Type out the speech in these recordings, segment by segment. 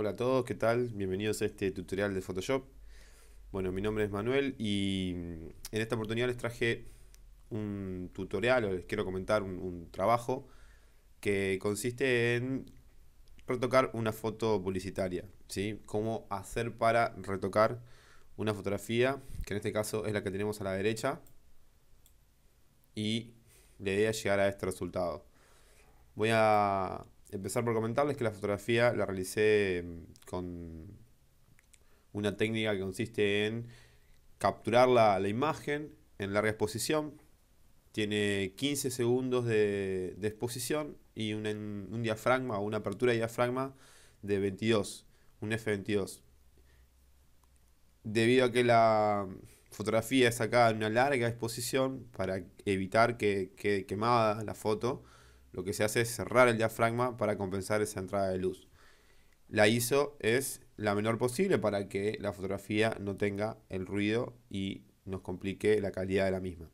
Hola a todos, ¿qué tal? Bienvenidos a este tutorial de Photoshop. Bueno, mi nombre es Manuel y mm, en esta oportunidad les traje un tutorial, o les quiero comentar un, trabajo que consiste en retocar una foto publicitaria, ¿sí? Cómo hacer para retocar una fotografía, que en este caso es la que tenemos a la derecha, y la idea es llegar a este resultado. Voy a empezar por comentarles que la fotografía la realicé mm, con una técnica que consiste en capturar la, imagen en larga exposición. Tiene 15 segundos de, de exposición y un, un diafragma o una apertura de diafragma de 22, un F22. Debido a que la mm, fotografía es sacada en una larga exposición para evitar que quede quemada la foto, lo que se hace es cerrar el diafragma para compensar esa entrada de luz. La ISO es la menor posible para que la fotografía no tenga el ruido y nos complique la calidad de la misma.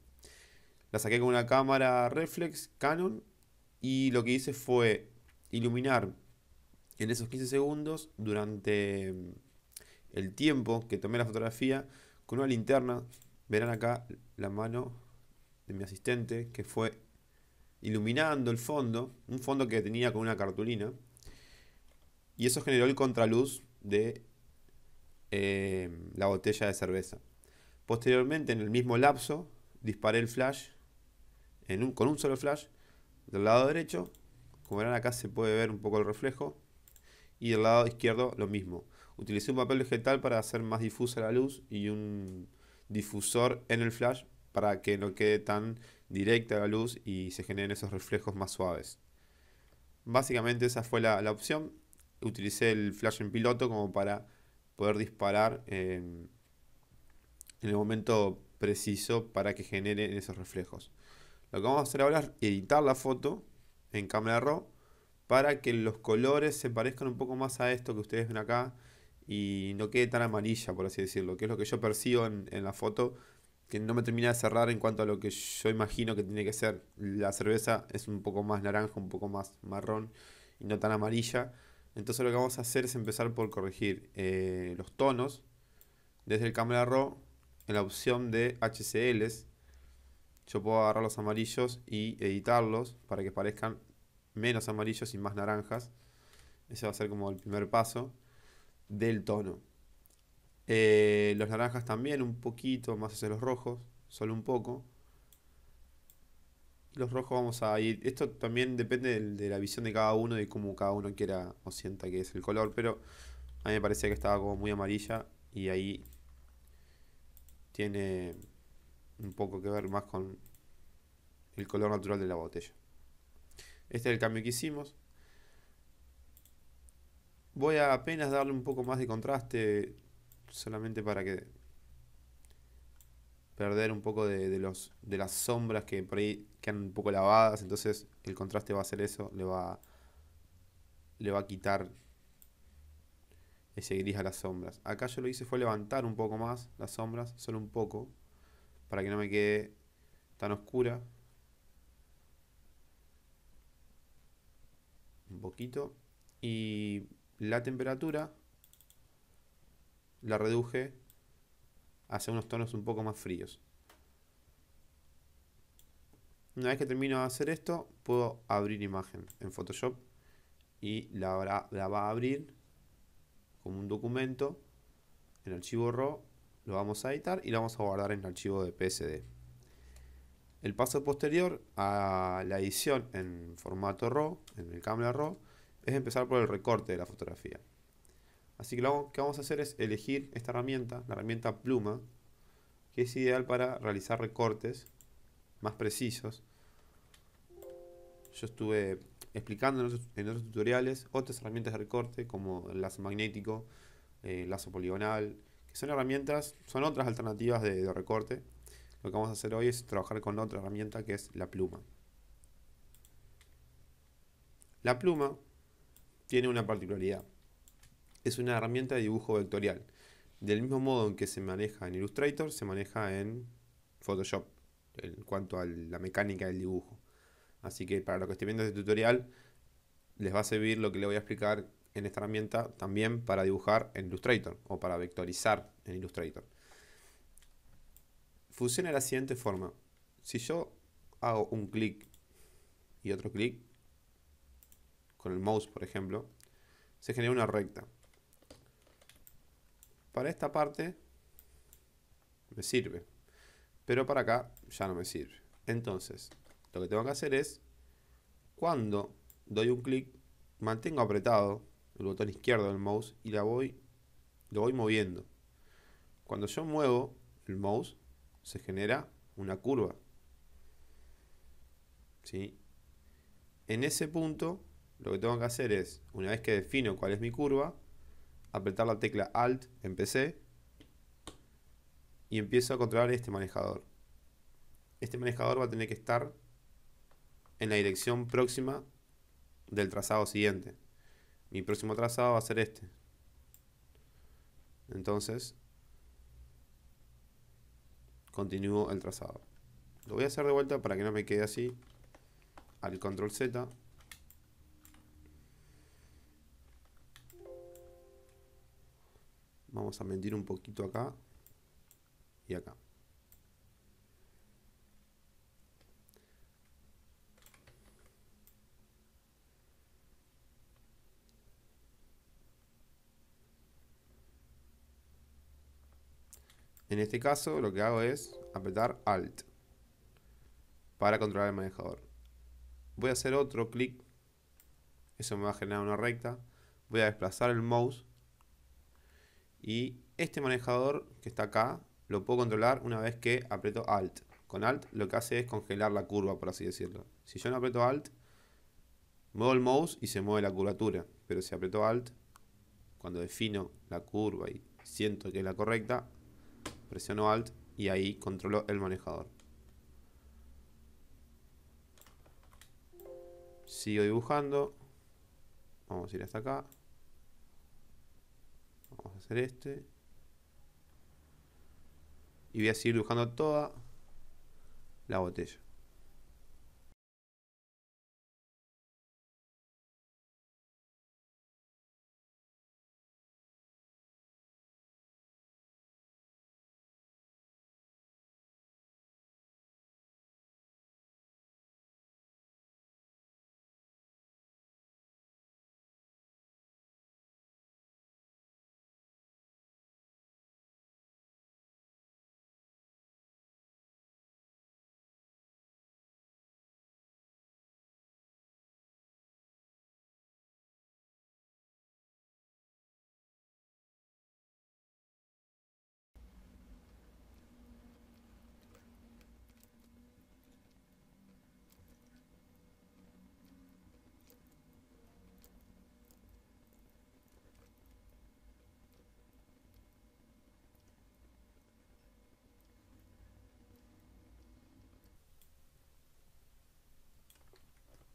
La saqué con una cámara reflex Canon y lo que hice fue iluminar en esos 15 segundos durante mm, el tiempo que tomé la fotografía con una linterna. Verán acá la mano de mi asistente que fue iluminando el fondo, un fondo que tenía con una cartulina, y eso generó el contraluz de eh, la botella de cerveza. Posteriormente, en el mismo lapso, disparé el flash con un solo flash del lado derecho. Como verán acá se puede ver un poco el reflejo. Y del lado izquierdo lo mismo. Utilicé un papel vegetal para hacer más difusa la luz y un difusor en el flash para que no quede tan directa a la luz y se generen esos reflejos más suaves. Básicamente esa fue la, opción. Utilicé el flash en piloto como para poder disparar em, en el momento preciso para que generen esos reflejos. Lo que vamos a hacer ahora es editar la foto en cámara RAW para que los colores se parezcan un poco más a esto que ustedes ven acá y no quede tan amarilla, por así decirlo, que es lo que yo percibo en la foto que no me termina de cerrar en cuanto a lo que yo imagino que tiene que ser. La cerveza es un poco más naranja, un poco más marrón y no tan amarilla. Entonces lo que vamos a hacer es empezar por corregir eh, los tonos desde el Camera Raw en la opción de HCLs. Yo puedo agarrar los amarillos y editarlos para que parezcan menos amarillos y más naranjas. Ese va a ser como el primer paso del tono. Eh, los naranjas también, un poquito más hacia los rojos, solo un poco. Los rojos vamos a ir. Esto también depende de, la visión de cada uno, de cómo cada uno quiera o sienta que es el color, pero a mí me parecía que estaba como muy amarilla y ahí tiene un poco que ver más con el color natural de la botella. Este es el cambio que hicimos. Voy a apenas darle un poco más de contraste solamente para que perder un poco de, los, de las sombras que por ahí quedan un poco lavadas, entonces el contraste va a ser eso, le va, le va a quitar ese gris a las sombras. Acá yo lo hice fue levantar un poco más las sombras, solo un poco, para que no me quede tan oscura. Un poquito. Y la temperatura la reduje hacia unos tonos un poco más fríos. Una vez que termino de hacer esto, puedo abrir imagen en Photoshop y la, la va a abrir como un documento en archivo RAW. Lo vamos a editar y lo vamos a guardar en el archivo de PSD. El paso posterior a la edición en formato RAW, en el Camera RAW, es empezar por el recorte de la fotografía. Así que lo que vamos a hacer es elegir esta herramienta, la herramienta pluma, que es ideal para realizar recortes más precisos. Yo estuve explicando en otros, tutoriales otras herramientas de recorte como el lazo magnético, eh, el lazo poligonal, que son herramientas, son otras alternativas de, de recorte. Lo que vamos a hacer hoy es trabajar con otra herramienta que es la pluma. La pluma tiene una particularidad es una herramienta de dibujo vectorial. Del mismo modo en que se maneja en Illustrator, se maneja en Photoshop, en cuanto a la mecánica del dibujo. Así que para los que estén viendo este tutorial, les va a servir lo que le voy a explicar en esta herramienta también para dibujar en Illustrator o para vectorizar en Illustrator. Funciona de la siguiente forma. Si yo hago un clic y otro clic, con el mouse por ejemplo, se genera una recta. Para esta parte me sirve. Pero para acá ya no me sirve. Entonces, lo que tengo que hacer es, cuando doy un clic, mantengo apretado el botón izquierdo del mouse y la voy, lo voy moviendo. Cuando yo muevo el mouse, se genera una curva. En ese punto, lo que tengo que hacer es, una vez que defino cuál es mi curva, apretar la tecla Alt en PC y empiezo a controlar este manejador. Este manejador va a tener que estar en la dirección próxima del trazado siguiente. Mi próximo trazado va a ser este. Entonces, continúo el trazado. Lo voy a hacer de vuelta para que no me quede así. Al control Z Vamos a mentir un poquito acá y acá. En este caso lo que hago es apretar Alt para controlar el manejador. Voy a hacer otro clic. Eso me va a generar una recta. Voy a desplazar el mouse y este manejador que está acá lo puedo controlar una vez que aprieto Alt. Con Alt lo que hace es congelar la curva, por así decirlo. Si yo no aprieto Alt, muevo el mouse y se mueve la curvatura. Pero si aprieto Alt, cuando defino la curva y siento que es la correcta, presiono Alt y ahí controlo el manejador. Sigo dibujando. Vamos a ir hasta acá hacer este. Y voy a seguir dibujando toda la botella.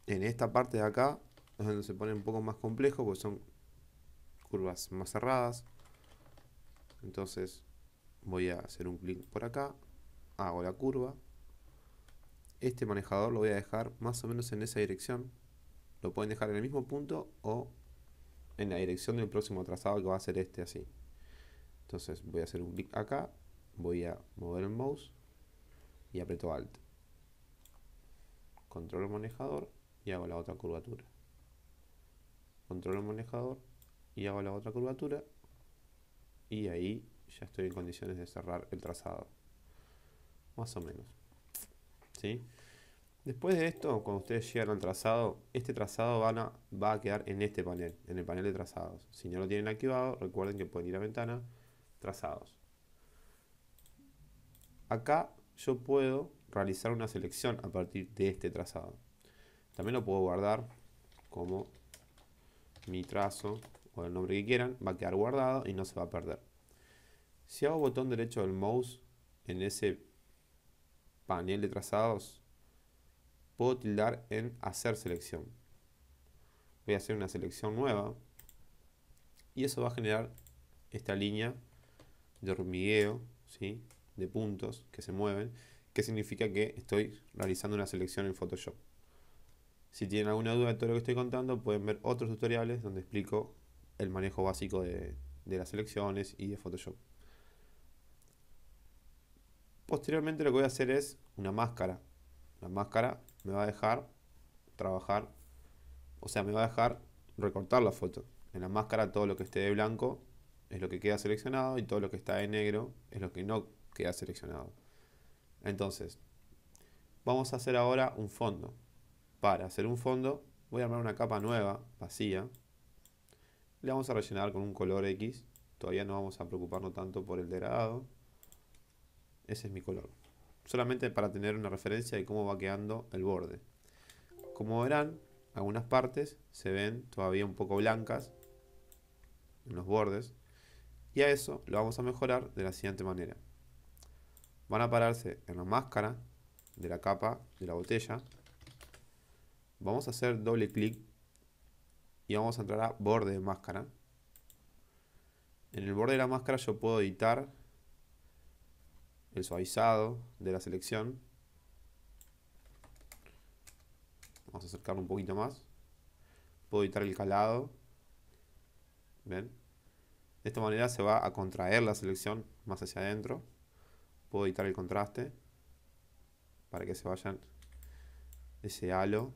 En esta parte de acá es donde se pone un poco más complejo porque son curvas más cerradas. Entonces voy a hacer un clic por acá, hago la curva. Este manejador lo voy a dejar más o menos en esa dirección. Lo pueden dejar en el mismo punto o en la dirección del próximo trazado que va a ser este así. Entonces voy a hacer un clic acá, voy a mover el mouse y aprieto Alt. Control manejador y hago la otra curvatura. Controlo el manejador y hago la otra curvatura y ahí ya estoy en condiciones de cerrar el trazado. Más o menos. Después de esto, cuando ustedes llegan al trazado, este trazado a, va a quedar en este panel, en el panel de trazados. Si no lo tienen activado, recuerden que pueden ir a ventana, trazados. Acá yo puedo realizar una selección a partir de este trazado. También lo puedo guardar como mi trazo o el nombre que quieran. Va a quedar guardado y no se va a perder. Si hago botón derecho del mouse en ese panel de trazados, puedo tildar en hacer selección. Voy a hacer una selección nueva y eso va a generar esta línea de hormigueo, ¿sí? de puntos que se mueven, que significa que estoy realizando una selección en Photoshop. Si tienen alguna duda de todo lo que estoy contando, pueden ver otros tutoriales donde explico el manejo básico de, las selecciones y de Photoshop. Posteriormente lo que voy a hacer es una máscara. La máscara me va a dejar trabajar, o sea, me va a dejar recortar la foto. En la máscara todo lo que esté de blanco es lo que queda seleccionado y todo lo que está de negro es lo que no queda seleccionado. Entonces, vamos a hacer ahora un fondo para hacer un fondo, voy a armar una capa nueva, vacía. Le vamos a rellenar con un color X. Todavía no vamos a preocuparnos tanto por el degradado. Ese es mi color. Solamente para tener una referencia de cómo va quedando el borde. Como verán, algunas partes se ven todavía un poco blancas en los bordes. Y a eso lo vamos a mejorar de la siguiente manera. Van a pararse en la máscara de la capa de la botella Vamos a hacer doble clic y vamos a entrar a borde de máscara. En el borde de la máscara yo puedo editar el suavizado de la selección. Vamos a acercarlo un poquito más. Puedo editar el calado. ¿Ven? De esta manera se va a contraer la selección más hacia adentro. Puedo editar el contraste para que se vayan ese halo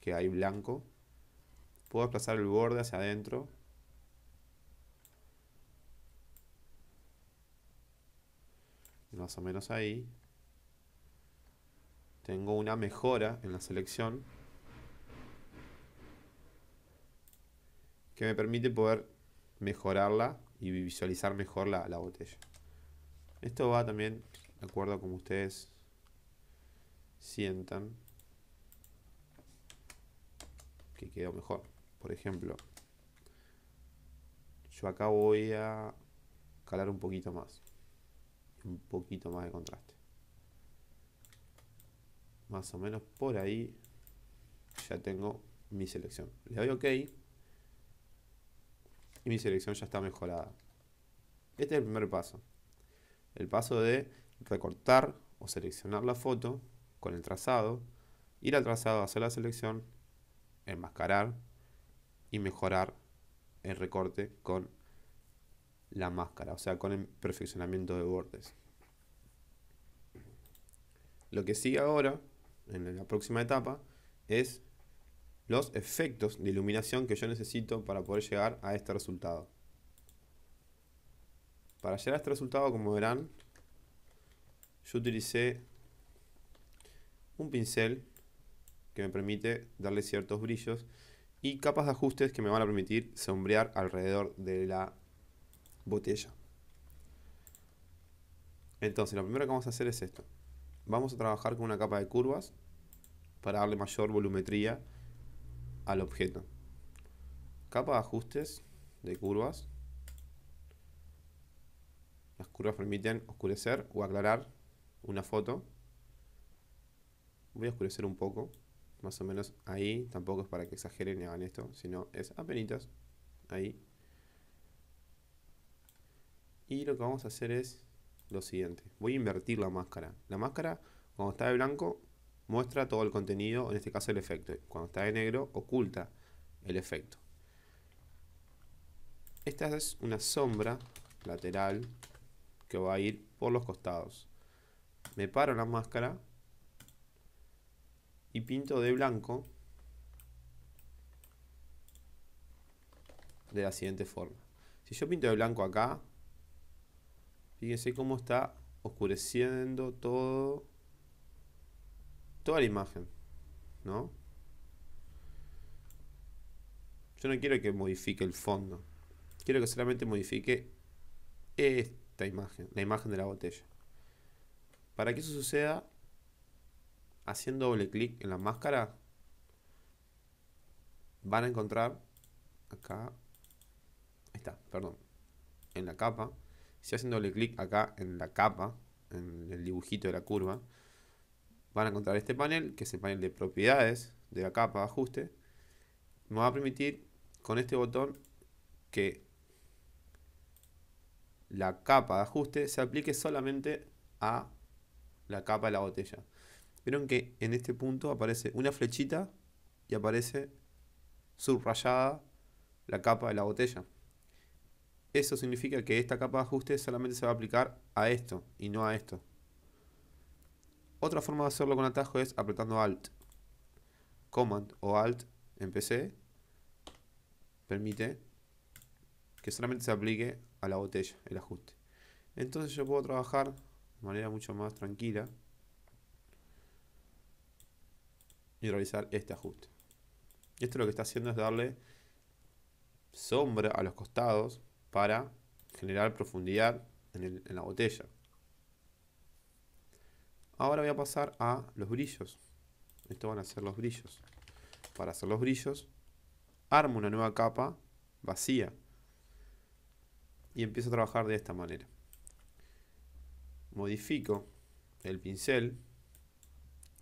que hay blanco. Puedo desplazar el borde hacia adentro. Más o menos ahí. Tengo una mejora en la selección. Que me permite poder mejorarla y visualizar mejor la, la botella. Esto va también de acuerdo a como ustedes sientan que quedó mejor. Por ejemplo, yo acá voy a calar un poquito más. Un poquito más de contraste. Más o menos por ahí ya tengo mi selección. Le doy OK. Y mi selección ya está mejorada. Este es el primer paso. El paso de recortar o seleccionar la foto con el trazado. Ir al trazado, hacer la selección enmascarar y mejorar el recorte con la máscara, o sea, con el perfeccionamiento de bordes. Lo que sigue ahora, en la próxima etapa, es los efectos de iluminación que yo necesito para poder llegar a este resultado. Para llegar a este resultado, como verán, yo utilicé un pincel que me permite darle ciertos brillos y capas de ajustes que me van a permitir sombrear alrededor de la botella. Entonces, lo primero que vamos a hacer es esto. Vamos a trabajar con una capa de curvas para darle mayor volumetría al objeto. Capa de ajustes de curvas. Las curvas permiten oscurecer o aclarar una foto. Voy a oscurecer un poco más o menos ahí, tampoco es para que exageren y hagan esto, sino es apenas ahí. Y lo que vamos a hacer es lo siguiente, voy a invertir la máscara. La máscara, cuando está de blanco, muestra todo el contenido, en este caso el efecto. Cuando está de negro, oculta el efecto. Esta es una sombra lateral que va a ir por los costados. Me paro la máscara y pinto de blanco de la siguiente forma. Si yo pinto de blanco acá, fíjense cómo está oscureciendo todo, toda la imagen, ¿no? Yo no quiero que modifique el fondo, quiero que solamente modifique esta imagen, la imagen de la botella. Para que eso suceda, haciendo doble clic en la máscara, van a encontrar acá, está, perdón, en la capa, si hacen doble clic acá en la capa, en el dibujito de la curva, van a encontrar este panel, que es el panel de propiedades de la capa de ajuste, me va a permitir con este botón que la capa de ajuste se aplique solamente a la capa de la botella. Vieron que en este punto aparece una flechita y aparece subrayada la capa de la botella. Eso significa que esta capa de ajuste solamente se va a aplicar a esto y no a esto. Otra forma de hacerlo con atajo es apretando Alt. Command o Alt en PC permite que solamente se aplique a la botella el ajuste. Entonces yo puedo trabajar de manera mucho más tranquila y realizar este ajuste. Esto lo que está haciendo es darle sombra a los costados para generar profundidad en, la botella. Ahora voy a pasar a los brillos. Esto van a ser los brillos. Para hacer los brillos, armo una nueva capa vacía. Y empiezo a trabajar de esta manera. Modifico el pincel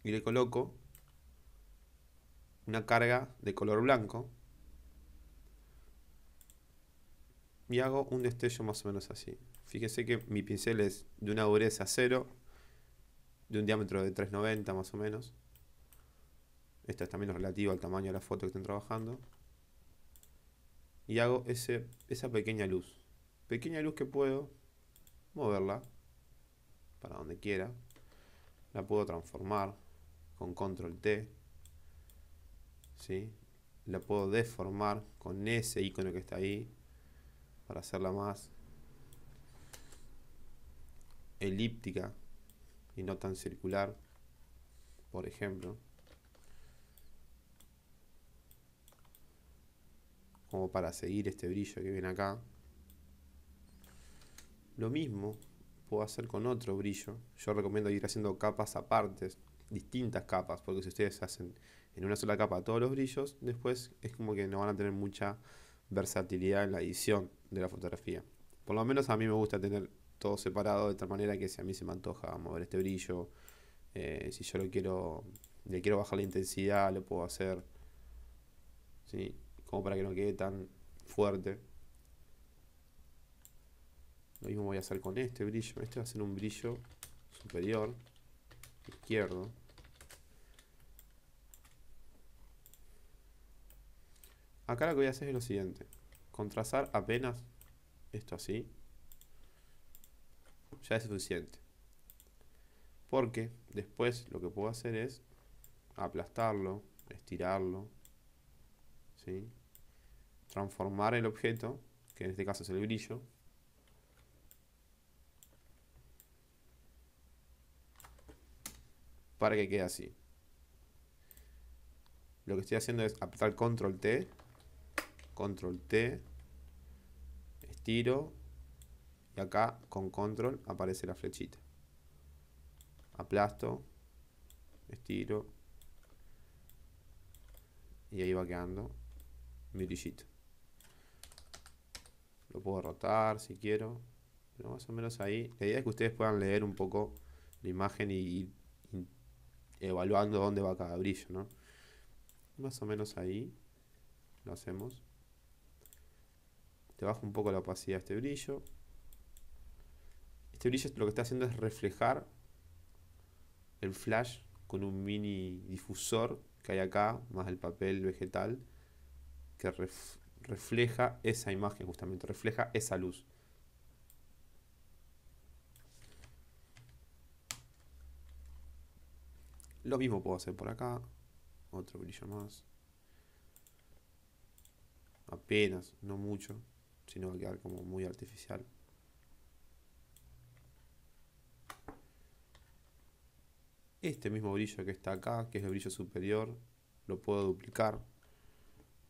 y le coloco una carga de color blanco y hago un destello más o menos así. fíjese que mi pincel es de una dureza cero de un diámetro de 390 más o menos. esto es también relativo al tamaño de la foto que estén trabajando. Y hago ese, esa pequeña luz. Pequeña luz que puedo moverla para donde quiera. La puedo transformar con control T ¿sí? La puedo deformar con ese icono que está ahí para hacerla más elíptica y no tan circular, por ejemplo. Como para seguir este brillo que viene acá. Lo mismo puedo hacer con otro brillo. Yo recomiendo ir haciendo capas aparte, distintas capas, porque si ustedes hacen en una sola capa todos los brillos, después es como que no van a tener mucha versatilidad en la edición de la fotografía. Por lo menos a mí me gusta tener todo separado de tal manera que si a mí se me antoja mover este brillo, eh, si yo lo quiero, le quiero bajar la intensidad, lo puedo hacer, como para que no quede tan fuerte. Lo mismo voy a hacer con este brillo, este va a ser un brillo superior, izquierdo. Acá lo que voy a hacer es lo siguiente. Contrasar apenas esto así. Ya es suficiente. Porque después lo que puedo hacer es aplastarlo, estirarlo. ¿sí? Transformar el objeto, que en este caso es el brillo. Para que quede así. Lo que estoy haciendo es apretar control T control T, estiro y acá con control aparece la flechita. Aplasto, estiro y ahí va quedando mi brillito. Lo puedo rotar si quiero, pero más o menos ahí. La idea es que ustedes puedan leer un poco la imagen y, evaluando dónde va cada brillo, Más o menos ahí lo hacemos. Te bajo un poco la opacidad de este brillo. Este brillo lo que está haciendo es reflejar el flash con un mini difusor que hay acá, más el papel vegetal, que refleja esa imagen justamente, refleja esa luz. Lo mismo puedo hacer por acá. Otro brillo más. Apenas, no mucho si no va a quedar como muy artificial. Este mismo brillo que está acá, que es el brillo superior, lo puedo duplicar.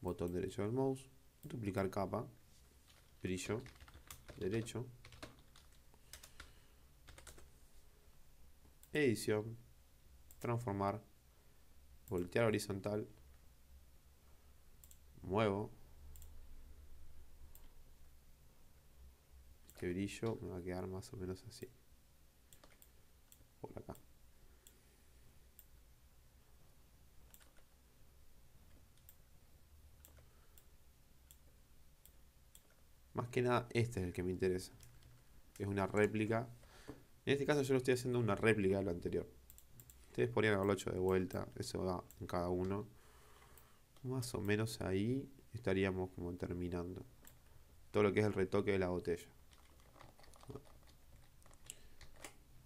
Botón derecho del mouse, duplicar capa, brillo derecho, edición, transformar, voltear horizontal, muevo, este brillo me va a quedar más o menos así. Por acá. Más que nada este es el que me interesa. Es una réplica. En este caso yo lo estoy haciendo una réplica de lo anterior. Ustedes podrían haberlo hecho de vuelta. Eso va en cada uno. Más o menos ahí estaríamos como terminando. Todo lo que es el retoque de la botella.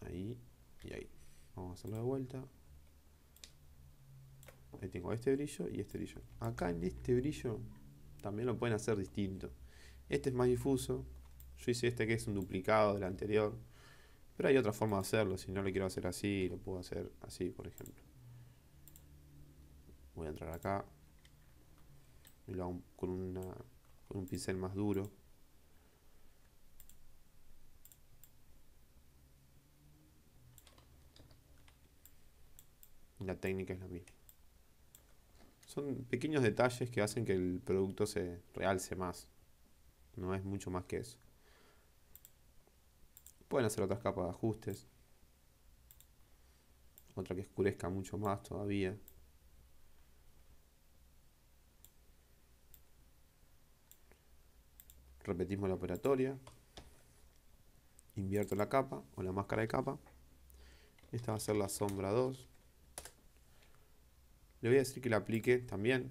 ahí y ahí. Vamos a hacerlo de vuelta. Ahí tengo este brillo y este brillo. Acá en este brillo también lo pueden hacer distinto. Este es más difuso. Yo hice este que es un duplicado del anterior. Pero hay otra forma de hacerlo. Si no lo quiero hacer así, lo puedo hacer así, por ejemplo. Voy a entrar acá. Y lo hago con, con un pincel más duro. La técnica es la misma. Son pequeños detalles que hacen que el producto se realce más. No es mucho más que eso. Pueden hacer otras capas de ajustes. Otra que oscurezca mucho más todavía. Repetimos la operatoria. Invierto la capa o la máscara de capa. Esta va a ser la sombra 2 le voy a decir que la aplique también.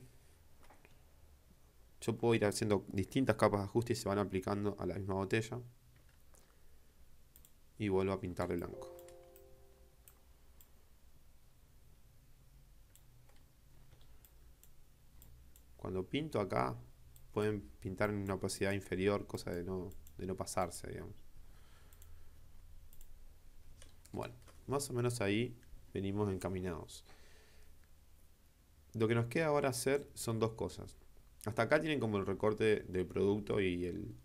Yo puedo ir haciendo distintas capas de ajuste y se van aplicando a la misma botella. Y vuelvo a pintar de blanco. Cuando pinto acá, pueden pintar en una opacidad inferior, cosa de no, de no pasarse, digamos. Bueno, más o menos ahí venimos encaminados. Lo que nos queda ahora hacer son dos cosas. Hasta acá tienen como el recorte del producto y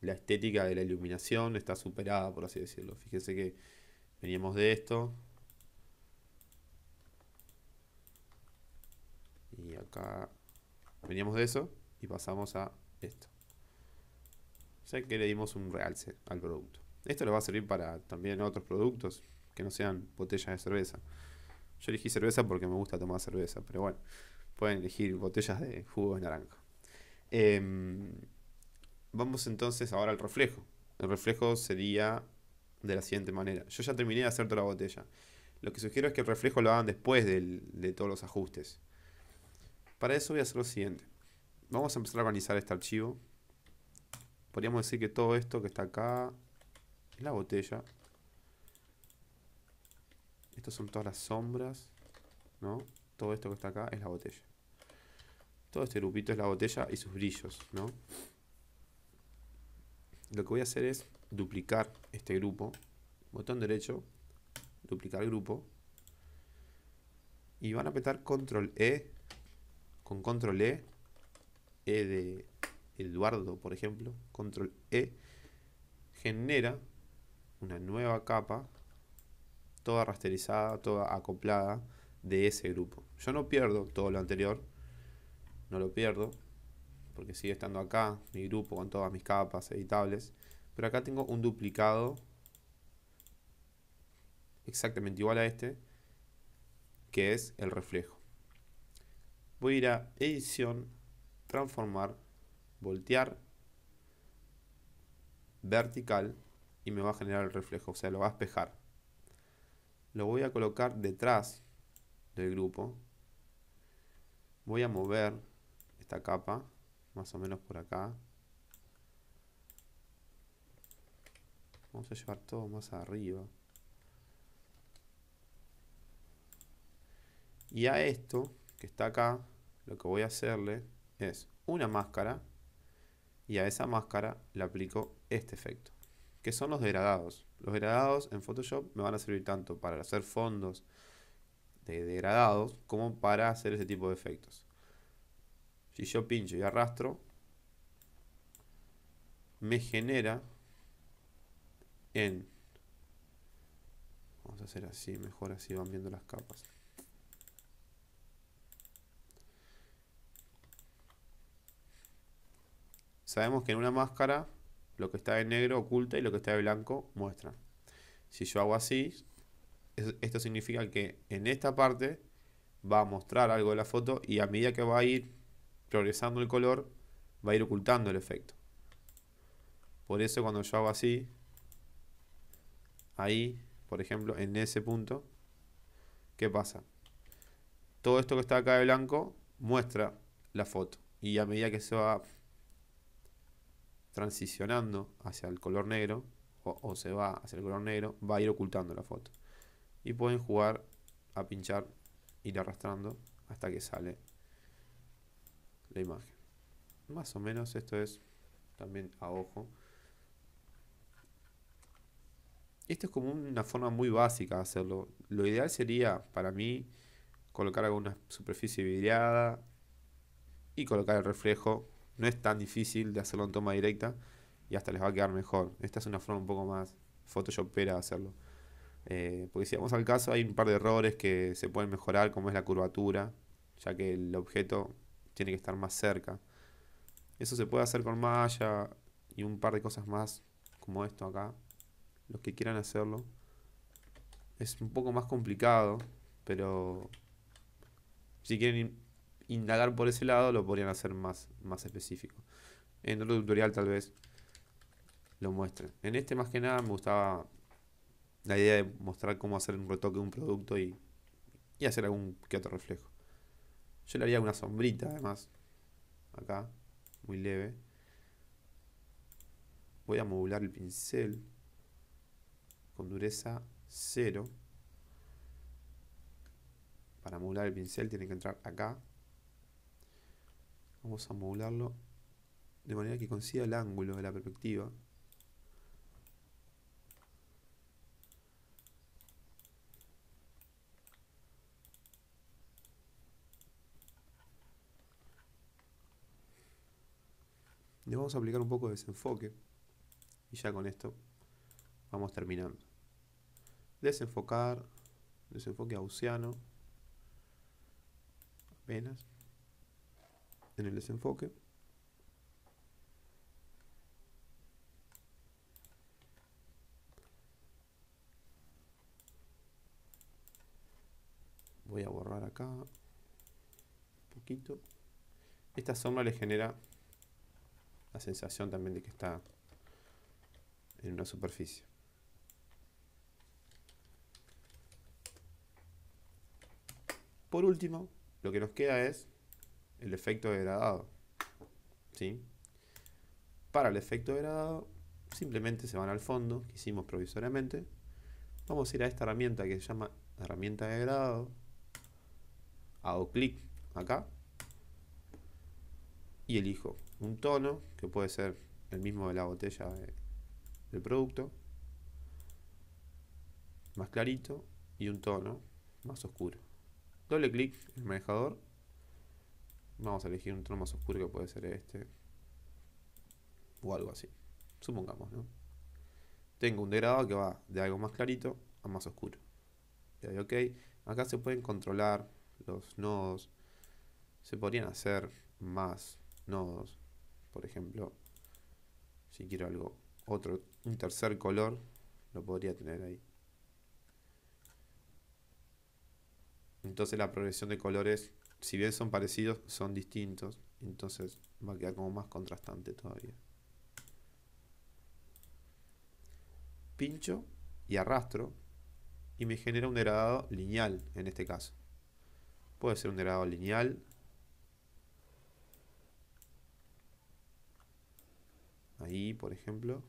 la estética de la iluminación está superada, por así decirlo. Fíjense que veníamos de esto. Y acá veníamos de eso y pasamos a esto. O sea que le dimos un realce al producto. Esto le va a servir para también otros productos que no sean botellas de cerveza. Yo elegí cerveza porque me gusta tomar cerveza, pero bueno, pueden elegir botellas de jugo de naranja. Em, vamos entonces ahora al reflejo. El reflejo sería de la siguiente manera. Yo ya terminé de hacer toda la botella. Lo que sugiero es que el reflejo lo hagan después de todos los ajustes. Para eso voy a hacer lo siguiente. Vamos a empezar a organizar este archivo. Podríamos decir que todo esto que está acá es la botella. Estas son todas las sombras, ¿no? Todo esto que está acá es la botella. Todo este grupito es la botella y sus brillos, ¿no? Lo que voy a hacer es duplicar este grupo. Botón derecho, duplicar grupo. Y van a apretar control E, con control E, E de Eduardo, por ejemplo, control E, genera una nueva capa toda rasterizada, toda acoplada de ese grupo. Yo no pierdo todo lo anterior, no lo pierdo, porque sigue estando acá mi grupo con todas mis capas editables, pero acá tengo un duplicado exactamente igual a este, que es el reflejo. Voy a ir a edición, transformar, voltear, vertical y me va a generar el reflejo, o sea, lo va a espejar lo voy a colocar detrás del grupo. Voy a mover esta capa, más o menos por acá. Vamos a llevar todo más arriba. Y a esto, que está acá, lo que voy a hacerle es una máscara. Y a esa máscara le aplico este efecto, que son los degradados. Los degradados en Photoshop me van a servir tanto para hacer fondos de degradados como para hacer ese tipo de efectos. Si yo pincho y arrastro, me genera en... Vamos a hacer así, mejor así van viendo las capas. Sabemos que en una máscara lo que está de negro oculta y lo que está de blanco muestra. Si yo hago así, esto significa que en esta parte va a mostrar algo de la foto y a medida que va a ir progresando el color, va a ir ocultando el efecto. Por eso cuando yo hago así, ahí, por ejemplo, en ese punto, ¿qué pasa? Todo esto que está acá de blanco muestra la foto. Y a medida que se va transicionando hacia el color negro o, se va hacia el color negro, va a ir ocultando la foto. Y pueden jugar a pinchar, ir arrastrando hasta que sale la imagen. Más o menos esto es también a ojo. Esto es como una forma muy básica de hacerlo. Lo ideal sería para mí colocar alguna superficie vidriada y colocar el reflejo no es tan difícil de hacerlo en toma directa y hasta les va a quedar mejor. Esta es una forma un poco más photoshop de hacerlo. Eh, porque si vamos al caso, hay un par de errores que se pueden mejorar, como es la curvatura, ya que el objeto tiene que estar más cerca. Eso se puede hacer con malla y un par de cosas más, como esto acá. Los que quieran hacerlo. Es un poco más complicado, pero si quieren indagar por ese lado lo podrían hacer más, más específico. En otro tutorial tal vez lo muestren. En este más que nada me gustaba la idea de mostrar cómo hacer un retoque de un producto y, hacer algún que otro reflejo. Yo le haría una sombrita además. Acá, muy leve. Voy a modular el pincel con dureza cero Para modular el pincel tiene que entrar acá Vamos a modularlo de manera que consiga el ángulo de la perspectiva. Le vamos a aplicar un poco de desenfoque y ya con esto vamos terminando. Desenfocar, desenfoque gaussiano, apenas en el desenfoque. Voy a borrar acá un poquito. Esta sombra le genera la sensación también de que está en una superficie. Por último, lo que nos queda es el efecto degradado. ¿Sí? Para el efecto degradado, simplemente se van al fondo que hicimos provisoriamente. Vamos a ir a esta herramienta que se llama herramienta de degradado. Hago clic acá y elijo un tono que puede ser el mismo de la botella del producto más clarito y un tono más oscuro. Doble clic en el manejador Vamos a elegir un tono más oscuro que puede ser este. O algo así. Supongamos, ¿no? Tengo un degradado que va de algo más clarito a más oscuro. Le doy OK. Acá se pueden controlar los nodos. Se podrían hacer más nodos. Por ejemplo, si quiero algo, otro, un tercer color, lo podría tener ahí. Entonces la progresión de colores si bien son parecidos, son distintos. Entonces va a quedar como más contrastante todavía. Pincho y arrastro y me genera un degradado lineal en este caso. Puede ser un degradado lineal. Ahí, por ejemplo.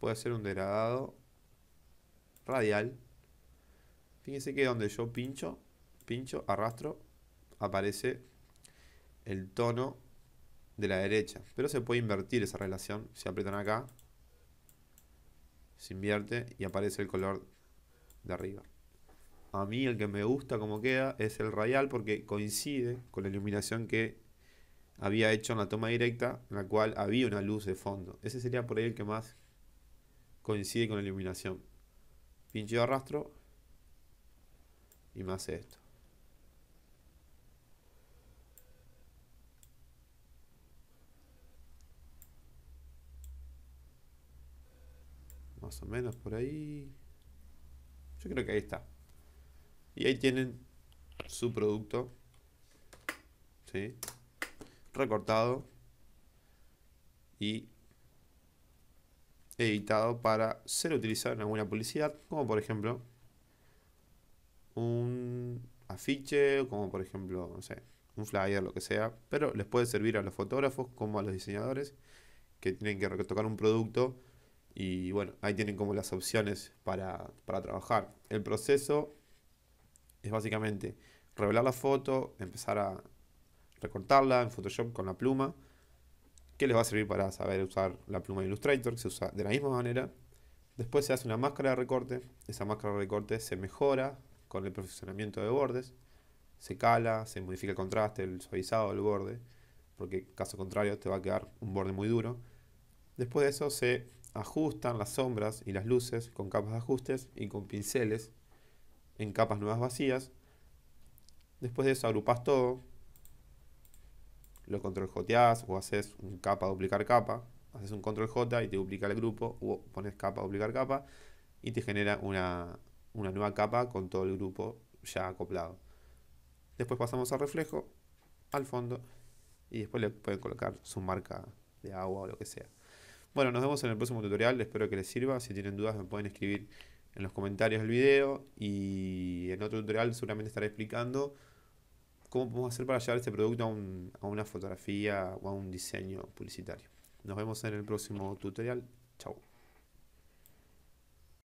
Puede ser un degradado radial. Fíjense que donde yo pincho pincho, arrastro, aparece el tono de la derecha. Pero se puede invertir esa relación. Si aprietan acá, se invierte y aparece el color de arriba. A mí el que me gusta como queda es el radial porque coincide con la iluminación que había hecho en la toma directa, en la cual había una luz de fondo. Ese sería por ahí el que más coincide con la iluminación. Pincho arrastro y más esto. más o menos por ahí. Yo creo que ahí está. Y ahí tienen su producto. Recortado. Y editado para ser utilizado en alguna publicidad. Como por ejemplo un afiche. Como por ejemplo, no sé, un flyer, lo que sea. Pero les puede servir a los fotógrafos como a los diseñadores que tienen que retocar un producto y bueno, ahí tienen como las opciones para, trabajar. El proceso es básicamente revelar la foto, empezar a recortarla en Photoshop con la pluma, que les va a servir para saber usar la pluma de Illustrator, que se usa de la misma manera. Después se hace una máscara de recorte, esa máscara de recorte se mejora con el profesionamiento de bordes, se cala, se modifica el contraste, el suavizado del borde, porque caso contrario te va a quedar un borde muy duro. Después de eso se ajustan las sombras y las luces con capas de ajustes y con pinceles en capas nuevas vacías. Después de eso agrupas todo, lo control joteas o haces un capa duplicar capa, haces un control J y te duplica el grupo o pones capa duplicar capa y te genera una, una nueva capa con todo el grupo ya acoplado. Después pasamos al reflejo, al fondo y después le pueden colocar su marca de agua o lo que sea. Bueno, nos vemos en el próximo tutorial, espero que les sirva. Si tienen dudas me pueden escribir en los comentarios del video y en otro tutorial seguramente estaré explicando cómo podemos hacer para llevar este producto a, una fotografía o a un diseño publicitario. Nos vemos en el próximo tutorial. Chao.